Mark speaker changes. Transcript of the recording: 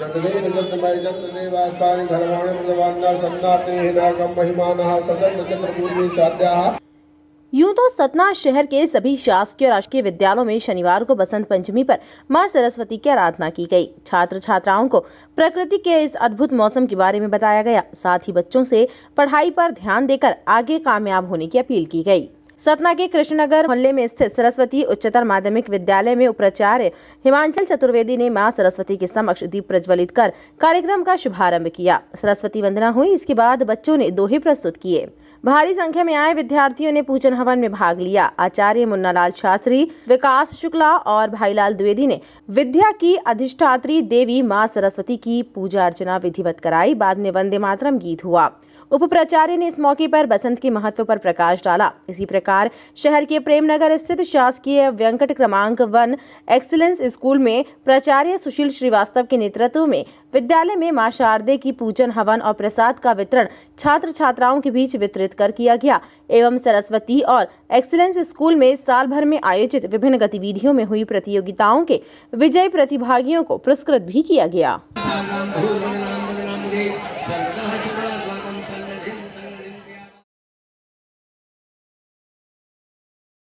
Speaker 1: जगदेव सन्नाते महिमानः सदन साध्याः
Speaker 2: यूं तो सतना शहर के सभी शासकीय और राजकीय विद्यालयों में शनिवार को बसंत पंचमी पर मां सरस्वती की आराधना की गई छात्र छात्राओं को प्रकृति के इस अद्भुत मौसम के बारे में बताया गया साथ ही बच्चों से पढ़ाई पर ध्यान देकर आगे कामयाब होने की अपील की गई सतना के कृष्णनगर मोहल्ले में स्थित सरस्वती उच्चतर माध्यमिक विद्यालय में उपाचार्य हिमांचल चतुर्वेदी ने मां सरस्वती के समक्ष दीप प्रज्वलित कर कार्यक्रम का शुभारंभ किया सरस्वती वंदना हुई इसके बाद बच्चों ने दोहे प्रस्तुत किए भारी संख्या में आए विद्यार्थियों ने पूजन हवन में भाग लिया आचार्य मुन्नालाल शास्त्री विकास शुक्ला और भाईलाल द्विवेदी ने विद्या की अधिष्ठात्री देवी माँ सरस्वती की पूजा अर्चना विधिवत कराई बाद में वंदे मातरम गीत हुआ उप ने इस मौके पर बसंत के महत्व पर प्रकाश डाला इसी सरकार शहर के प्रेमनगर स्थित शासकीय व्यंकट क्रमांक वन एक्सीलेंस स्कूल में प्राचार्य सुशील श्रीवास्तव के नेतृत्व में विद्यालय में माँ शारदे की पूजन हवन और प्रसाद का वितरण छात्र छात्राओं के बीच वितरित कर किया गया एवं सरस्वती और एक्सीलेंस स्कूल में साल भर में आयोजित विभिन्न गतिविधियों में हुई प्रतियोगिताओं के विजय प्रतिभागियों को पुरस्कृत भी किया गया